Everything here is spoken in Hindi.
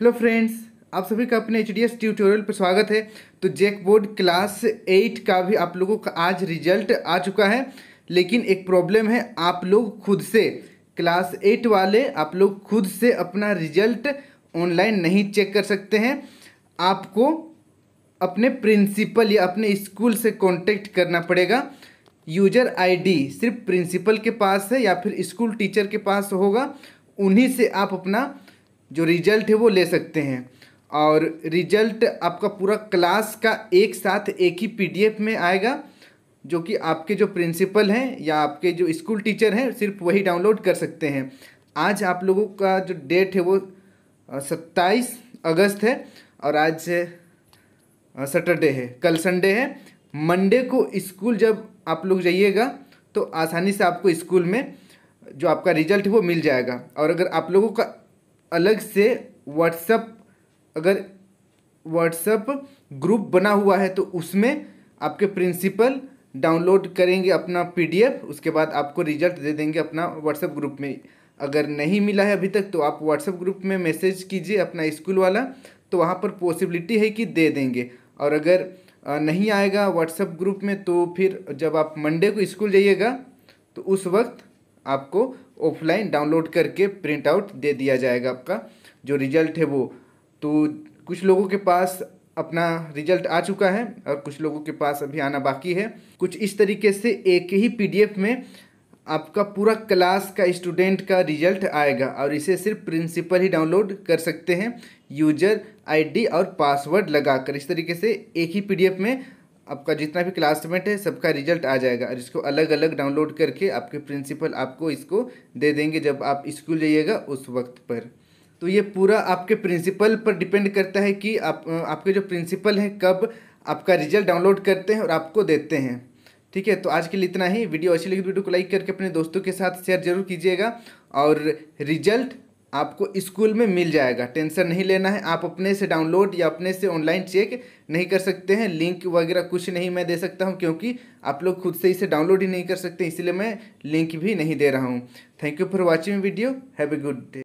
हेलो फ्रेंड्स आप सभी का अपने एच डी एस ट्यूटोरियल पर स्वागत है तो जैक बोर्ड क्लास एट का भी आप लोगों का आज रिजल्ट आ चुका है लेकिन एक प्रॉब्लम है आप लोग खुद से क्लास एट वाले आप लोग खुद से अपना रिजल्ट ऑनलाइन नहीं चेक कर सकते हैं आपको अपने प्रिंसिपल या अपने स्कूल से कॉन्टेक्ट करना पड़ेगा यूजर आईडी सिर्फ प्रिंसिपल के पास है या फिर स्कूल टीचर के पास होगा उन्हीं से आप अपना जो रिजल्ट है वो ले सकते हैं और रिजल्ट आपका पूरा क्लास का एक साथ एक ही पीडीएफ में आएगा जो कि आपके जो प्रिंसिपल हैं या आपके जो स्कूल टीचर हैं सिर्फ वही डाउनलोड कर सकते हैं आज आप लोगों का जो डेट है वो सत्ताईस अगस्त है और आज सैटरडे है कल संडे है मंडे को स्कूल जब आप लोग जाइएगा तो आसानी से आपको स्कूल में जो आपका रिजल्ट है वो मिल जाएगा और अगर आप लोगों का अलग से व्हाट्सअप अगर व्हाट्सएप ग्रुप बना हुआ है तो उसमें आपके प्रिंसिपल डाउनलोड करेंगे अपना पीडीएफ उसके बाद आपको रिजल्ट दे देंगे अपना व्हाट्सएप ग्रुप में अगर नहीं मिला है अभी तक तो आप व्हाट्सएप ग्रुप में मैसेज कीजिए अपना स्कूल वाला तो वहाँ पर पॉसिबिलिटी है कि दे देंगे और अगर नहीं आएगा व्हाट्सएप ग्रुप में तो फिर जब आप मंडे को स्कूल जाइएगा तो उस वक्त आपको ऑफलाइन डाउनलोड करके प्रिंट आउट दे दिया जाएगा आपका जो रिजल्ट है वो तो कुछ लोगों के पास अपना रिजल्ट आ चुका है और कुछ लोगों के पास अभी आना बाकी है कुछ इस तरीके से एक ही पीडीएफ में आपका पूरा क्लास का स्टूडेंट का रिजल्ट आएगा और इसे सिर्फ प्रिंसिपल ही डाउनलोड कर सकते हैं यूजर आईडी और पासवर्ड लगाकर इस तरीके से एक ही पीडीएफ में आपका जितना भी क्लासमेट है सबका रिजल्ट आ जाएगा और इसको अलग अलग डाउनलोड करके आपके प्रिंसिपल आपको इसको दे देंगे जब आप स्कूल जाइएगा उस वक्त पर तो ये पूरा आपके प्रिंसिपल पर डिपेंड करता है कि आप आपके जो प्रिंसिपल हैं कब आपका रिजल्ट डाउनलोड करते हैं और आपको देते हैं ठीक है तो आज के लिए इतना ही वीडियो अच्छी लगी तो वीडियो को लाइक करके अपने दोस्तों के साथ शेयर जरूर कीजिएगा और रिजल्ट आपको स्कूल में मिल जाएगा टेंशन नहीं लेना है आप अपने से डाउनलोड या अपने से ऑनलाइन चेक नहीं कर सकते हैं लिंक वगैरह कुछ नहीं मैं दे सकता हूं क्योंकि आप लोग खुद से इसे डाउनलोड ही नहीं कर सकते इसलिए मैं लिंक भी नहीं दे रहा हूं thank you for watching video have a good day